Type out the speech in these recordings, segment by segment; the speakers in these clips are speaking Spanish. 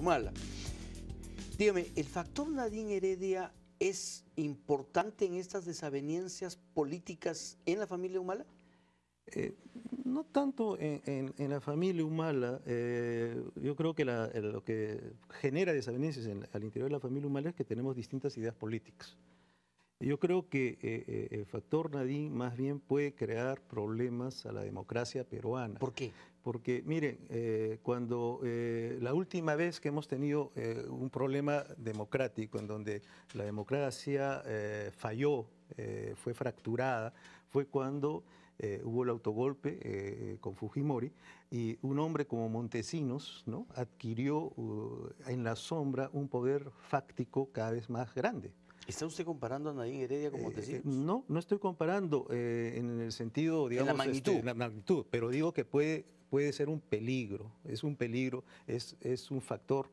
Humala, Dígame, ¿el factor Nadine Heredia es importante en estas desavenencias políticas en la familia Humala? Eh, no tanto en, la familia Humala. Eh, yo creo que lo que genera desavenencias al interior de la familia Humala es que tenemos distintas ideas políticas. Yo creo que eh, eh, el factor Nadine más bien puede crear problemas a la democracia peruana. ¿Por qué? Porque, miren, eh, cuando la última vez que hemos tenido un problema democrático en donde la democracia falló, fue fracturada, fue cuando hubo el autogolpe con Fujimori y un hombre como Montesinos adquirió uh, en la sombra un poder fáctico cada vez más grande. ¿Está usted comparando a Nadine Heredia como decía? Eh, eh, no, no estoy comparando eh, en el sentido, digamos, este, en la magnitud. pero digo que puede, puede ser un peligro, es un peligro, es, es un factor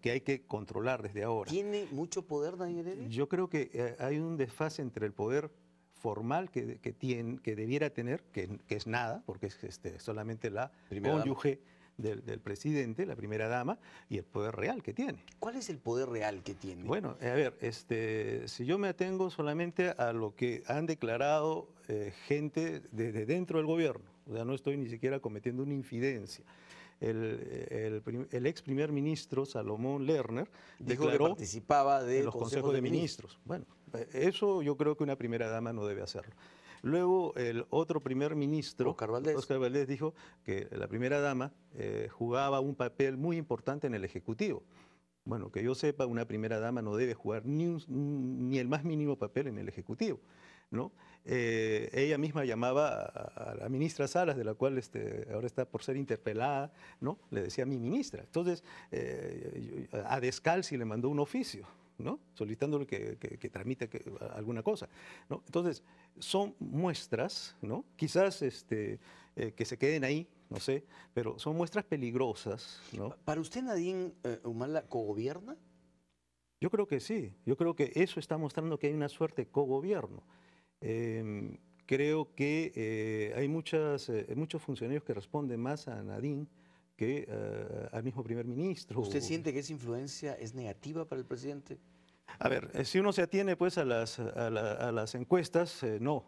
que hay que controlar desde ahora. ¿Tiene mucho poder Nadine Heredia? Yo creo que hay un desfase entre el poder formal que, tiene, que debiera tener, que, es nada, porque es este, solamente la Primera cónyuge del, presidente, la primera dama, y el poder real que tiene. ¿Cuál es el poder real que tiene? Bueno, a ver, este, si yo me atengo solamente a lo que han declarado eh, gente desde dentro del gobierno, o sea, no estoy ni siquiera cometiendo una infidencia. El, ex primer ministro Salomón Lerner dijo que participaba de los consejos, de ministros. Bueno, eh, eso yo creo que una primera dama no debe hacerlo. Luego el otro primer ministro, Oscar Valdés, dijo que la primera dama eh, jugaba un papel muy importante en el Ejecutivo. Bueno, que yo sepa, una primera dama no debe jugar ni, ni el más mínimo papel en el Ejecutivo. ¿no? Eh, ella misma llamaba a, la ministra Salas, de la cual este, ahora está por ser interpelada, ¿no? le decía mi ministra. Entonces, eh, a Descalzi le mandó un oficio. ¿no? Solicitándole que, que, tramite alguna cosa, ¿no? Entonces, son muestras, ¿no? Quizás este, eh, que se queden ahí, no sé, pero son muestras peligrosas, ¿Para usted, Nadine eh, Humala, cogobierna? Yo creo que sí, yo creo que eso está mostrando que hay una suerte de cogobierno. Eh, creo que eh, hay muchas, eh, muchos funcionarios que responden más a Nadine que eh, al mismo primer ministro. ¿Usted siente que esa influencia es negativa para el presidente? A ver, eh, si uno se atiene pues a las, a las encuestas, eh, no.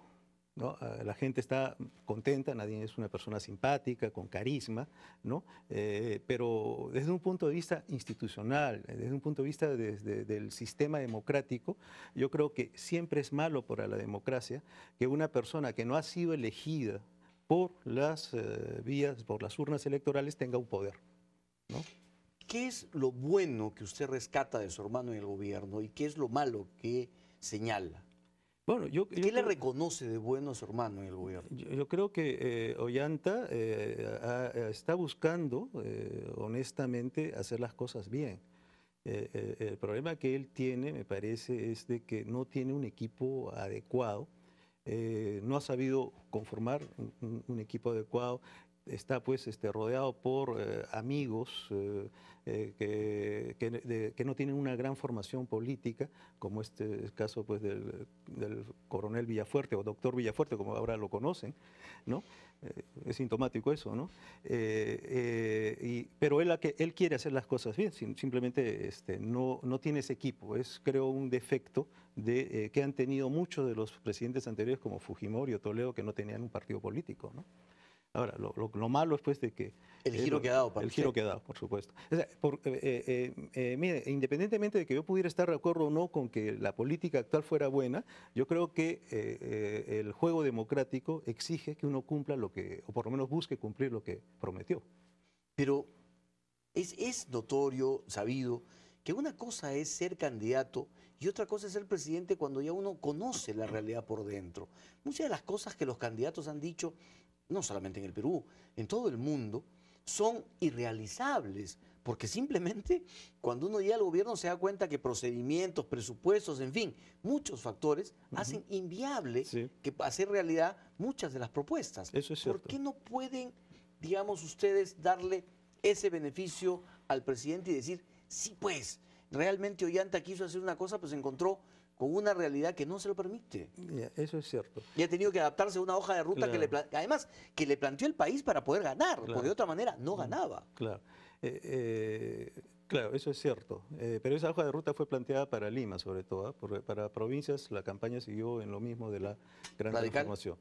¿no? La gente está contenta, nadie es una persona simpática, con carisma, ¿no? pero desde un punto de vista institucional, desde un punto de vista del sistema democrático, yo creo que siempre es malo para la democracia que una persona que no ha sido elegida por las eh, vías, por las urnas electorales, tenga un poder. ¿Qué es lo bueno que usted rescata de su hermano en el gobierno y qué es lo malo que señala? Bueno, yo, ¿Qué le reconoce de bueno a su hermano en el gobierno? Yo, creo que eh, Ollanta eh, eh, está buscando, honestamente, hacer las cosas bien. el problema que él tiene, me parece, es de que no tiene un equipo adecuado eh, no ha sabido conformar un, equipo adecuado, está pues este, rodeado por eh, amigos eh, que, no tienen una gran formación política, como este caso pues, del, coronel Villafuerte o doctor Villafuerte, como ahora lo conocen, ¿no? es sintomático eso, ¿no? pero él, él quiere hacer las cosas bien, simplemente este, no, no tiene ese equipo, es creo un defecto de, eh, que han tenido muchos de los presidentes anteriores como Fujimori o Toledo que no tenían un partido político. ¿no? Ahora, lo, malo es pues, de que... El giro que ha dado, El giro que por supuesto. Eh, eh, mire, independientemente de que yo pudiera estar de acuerdo o no con que la política actual fuera buena, yo creo que el juego democrático exige que uno cumpla lo que, o por lo menos busque cumplir lo que prometió. Pero es, es notorio, sabido, que una cosa es ser candidato y otra cosa es ser presidente cuando ya uno conoce la realidad por dentro. Muchas de las cosas que los candidatos han dicho, no solamente en el Perú, en todo el mundo, son irrealizables, porque simplemente cuando uno llega al gobierno se da cuenta que procedimientos, presupuestos, en fin, muchos factores hacen inviable que hacer realidad muchas de las propuestas. Eso es cierto. ¿Por qué no pueden, digamos, ustedes darle ese beneficio al presidente y decir, Sí, pues, realmente Ollanta quiso hacer una cosa, pues se encontró con una realidad que no se lo permite. eso es cierto. Y ha tenido que adaptarse a una hoja de ruta que le además que le planteó el país para poder ganar, porque de otra manera no mm, ganaba. Claro. Eh, eh, Claro, eso es cierto. Eh, pero esa hoja de ruta fue planteada para Lima, sobre todo. ¿ah? Porque para provincias la campaña siguió en lo mismo de la gran transformación.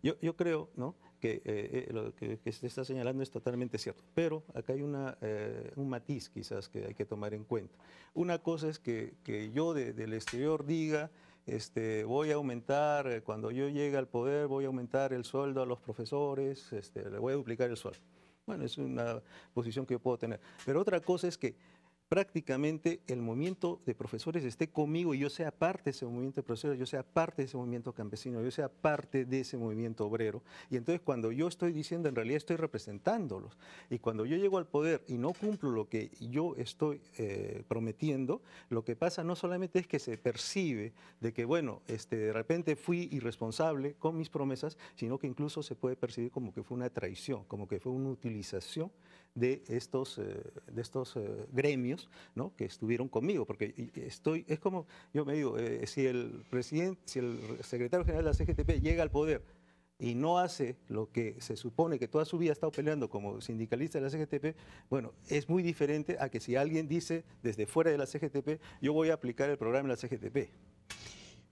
yo, creo que eh, eh, lo que, se está señalando es totalmente cierto. Pero acá hay un matiz quizás que hay que tomar en cuenta. Una cosa es que, yo del exterior diga... Este, voy a aumentar, cuando yo llegue al poder, voy a aumentar el sueldo a los profesores, este, le voy a duplicar el sueldo es una posición que yo puedo tener. Pero otra cosa es que prácticamente el movimiento de profesores esté conmigo y yo sea parte de ese movimiento de profesores, yo sea parte de ese movimiento campesino, yo sea parte de ese movimiento obrero. Y entonces cuando yo estoy diciendo, en realidad estoy representándolos. Y cuando yo llego al poder y no cumplo lo que yo estoy eh, prometiendo, lo que pasa no solamente es que se percibe de que, bueno, este, de repente fui irresponsable con mis promesas, sino que incluso se puede percibir como que fue una traición, como que fue una utilización de estos, eh, de estos eh, gremios que estuvieron conmigo, porque estoy, es como, yo me digo, eh, si, el presidente, si el secretario general de la CGTP llega al poder y no hace lo que se supone que toda su vida ha estado peleando como sindicalista de la CGTP, bueno, es muy diferente a que si alguien dice desde fuera de la CGTP, yo voy a aplicar el programa de la CGTP.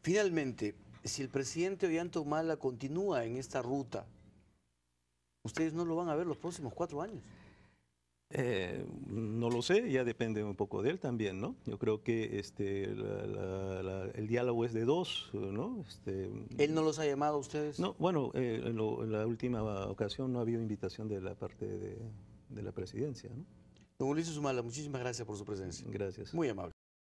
Finalmente, si el presidente Ollanta mala continúa en esta ruta, ustedes no lo van a ver los próximos cuatro años. Eh, no lo sé, ya depende un poco de él también, ¿no? Yo creo que este, el diálogo es de dos, ¿no? Este, ¿Él no los ha llamado a ustedes? No, bueno, eh, en, la última ocasión no ha habido invitación de la parte de, la presidencia, ¿no? Don Ulises Humala, muchísimas gracias por su presencia. Gracias. Muy amable.